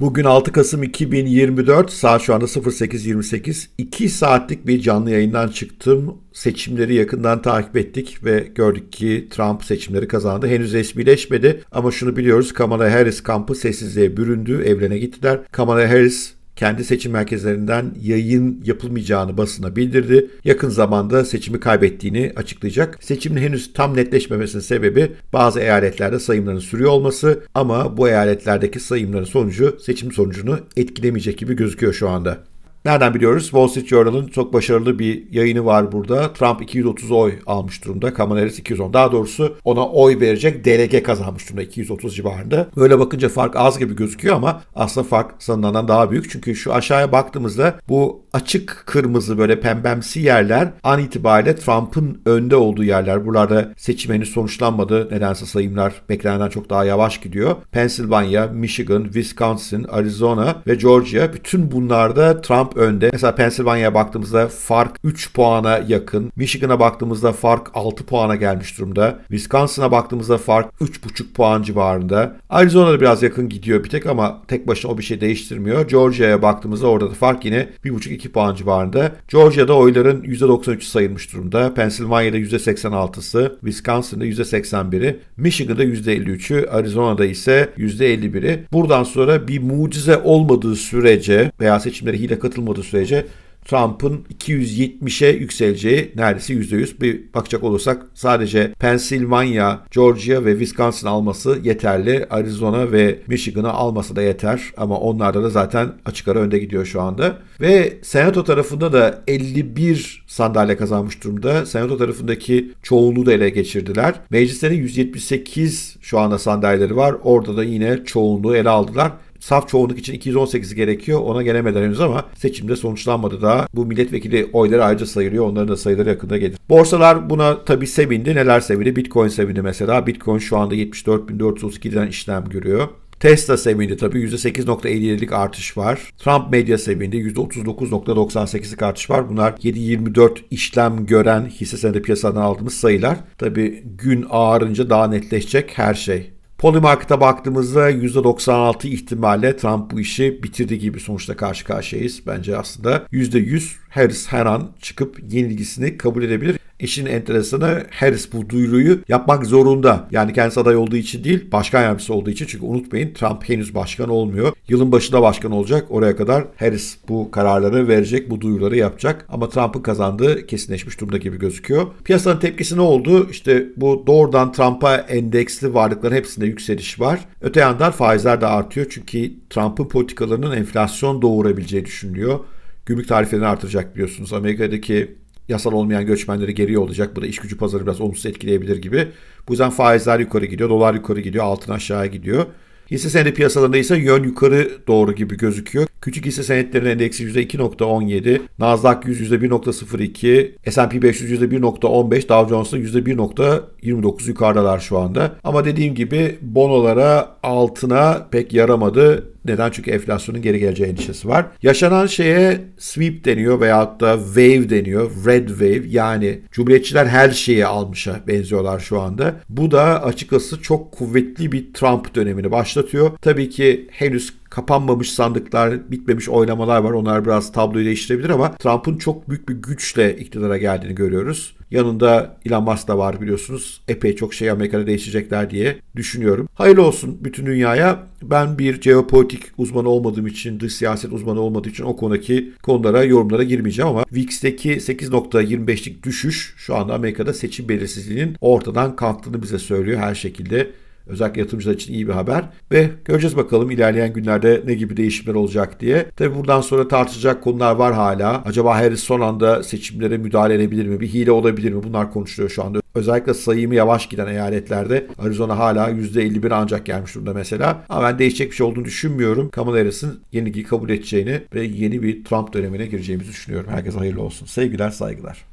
Bugün 6 Kasım 2024 saat şu anda 08.28. 2 saatlik bir canlı yayından çıktım. Seçimleri yakından takip ettik ve gördük ki Trump seçimleri kazandı. Henüz resmileşmedi ama şunu biliyoruz Kamala Harris kampı sessizliğe büründü. evlene gittiler. Kamala Harris kendi seçim merkezlerinden yayın yapılmayacağını basına bildirdi. Yakın zamanda seçimi kaybettiğini açıklayacak. Seçimin henüz tam netleşmemesinin sebebi bazı eyaletlerde sayımların sürüyor olması ama bu eyaletlerdeki sayımların sonucu seçim sonucunu etkilemeyecek gibi gözüküyor şu anda. Nereden biliyoruz? Wall Street Journal'ın çok başarılı bir yayını var burada. Trump 230 oy almış durumda. Kamala Harris 210. Daha doğrusu ona oy verecek delege kazanmış durumda 230 civarında. Böyle bakınca fark az gibi gözüküyor ama aslında fark sanılandan daha büyük. Çünkü şu aşağıya baktığımızda bu açık kırmızı böyle pembemsi yerler an itibariyle Trump'ın önde olduğu yerler. Buralarda seçim henüz sonuçlanmadı. Nedense sayımlar beklenenden çok daha yavaş gidiyor. Pennsylvania, Michigan, Wisconsin, Arizona ve Georgia bütün bunlarda Trump önde. Mesela Pensilvanya'ya baktığımızda fark 3 puana yakın. Michigan'a baktığımızda fark 6 puana gelmiş durumda. Wisconsin'a baktığımızda fark 3,5 puan civarında. da biraz yakın gidiyor bir tek ama tek başına o bir şey değiştirmiyor. Georgia'ya baktığımızda orada da fark yine 1,5-2 puan civarında. Georgia'da oyların %93'ü sayılmış durumda. Pensilvanya'da %86'sı, Wisconsin'da %81'i, Michigan'da %53'ü, Arizona'da ise %51'i. Buradan sonra bir mucize olmadığı sürece veya seçimlere hile katılmadığı olmadığı sürece Trump'ın 270'e yükseleceği neredeyse %100. Bir bakacak olursak sadece Pensilvanya, Georgia ve Wisconsin alması yeterli. Arizona ve Michigan'ı alması da yeter ama onlarda da zaten açık ara önde gidiyor şu anda. Ve Senato tarafında da 51 sandalye kazanmış durumda. Senato tarafındaki çoğunluğu da ele geçirdiler. Meclislerin 178 şu anda sandalyeleri var. Orada da yine çoğunluğu ele aldılar saf çoğunluk için 218 gerekiyor. Ona gelemediler henüz ama seçimde sonuçlanmadı daha. Bu milletvekili oyları ayrıca sayılıyor. Onların da sayıları yakında gelir. Borsalar buna tabii sevindi. Neler sevindi? Bitcoin sevindi mesela. Bitcoin şu anda 74.432'den işlem görüyor. Tesla sevindi tabii %8.57'lik artış var. Trump medya sevindi %39.98'lik artış var. Bunlar 7.24 işlem gören hisse senedi piyasadan aldığımız sayılar. Tabii gün ağarınca daha netleşecek her şey. Polymarket'a baktığımızda %96 ihtimalle Trump bu işi bitirdi gibi sonuçta karşı karşıyayız. Bence aslında %100 Harris her an çıkıp yenilgisini kabul edebilir. İşin enteresanı Harris bu duyuruyu yapmak zorunda. Yani kendisi aday olduğu için değil, başkan yardımcısı olduğu için. Çünkü unutmayın Trump henüz başkan olmuyor. Yılın başında başkan olacak. Oraya kadar Harris bu kararları verecek, bu duyuruları yapacak. Ama Trump'ın kazandığı kesinleşmiş durumda gibi gözüküyor. Piyasanın tepkisi ne oldu? İşte bu doğrudan Trump'a endeksli varlıkların hepsinde yükseliş var. Öte yandan faizler de artıyor çünkü Trump'ın politikalarının enflasyon doğurabileceği düşünülüyor. Gümrük tariflerini artıracak biliyorsunuz. Amerika'daki yasal olmayan göçmenleri geriye olacak. Bu da iş gücü pazarı biraz olumsuz etkileyebilir gibi. Bu yüzden faizler yukarı gidiyor, dolar yukarı gidiyor, altın aşağıya gidiyor. Hisse senedi piyasalarında ise yön yukarı doğru gibi gözüküyor. Küçük hisse senetlerinin endeksi %2.17, Nasdaq 100 %1.02, S&P 500 %1.15, Dow Jones'un %1.29 yukarıdalar şu anda. Ama dediğim gibi bonolara, altına pek yaramadı. Neden? Çünkü enflasyonun geri geleceği endişesi var. Yaşanan şeye sweep deniyor veyahut da wave deniyor. Red wave yani cumhuriyetçiler her şeyi almışa benziyorlar şu anda. Bu da açıkçası çok kuvvetli bir Trump dönemini başlatıyor. Tabii ki henüz kapanmamış sandıklar, bitmemiş oylamalar var. Onlar biraz tabloyu değiştirebilir ama Trump'ın çok büyük bir güçle iktidara geldiğini görüyoruz. Yanında Elon Musk da var biliyorsunuz. Epey çok şey Amerika'da değişecekler diye düşünüyorum. Hayırlı olsun bütün dünyaya. Ben bir jeopolitik uzmanı olmadığım için, dış siyaset uzmanı olmadığı için o konudaki konulara, yorumlara girmeyeceğim ama VIX'teki 8.25'lik düşüş şu anda Amerika'da seçim belirsizliğinin ortadan kalktığını bize söylüyor her şekilde Özellikle yatırımcılar için iyi bir haber ve göreceğiz bakalım ilerleyen günlerde ne gibi değişimler olacak diye. Tabi buradan sonra tartışacak konular var hala. Acaba Harris son anda seçimlere müdahale edebilir mi? Bir hile olabilir mi? Bunlar konuşuluyor şu anda. Özellikle sayımı yavaş giden eyaletlerde Arizona hala %51 ancak gelmiş durumda mesela. Ama ben değişecek bir şey olduğunu düşünmüyorum. Kamala Harris'in yenilgiyi kabul edeceğini ve yeni bir Trump dönemine gireceğimizi düşünüyorum. Herkese hayırlı olsun. Sevgiler, saygılar.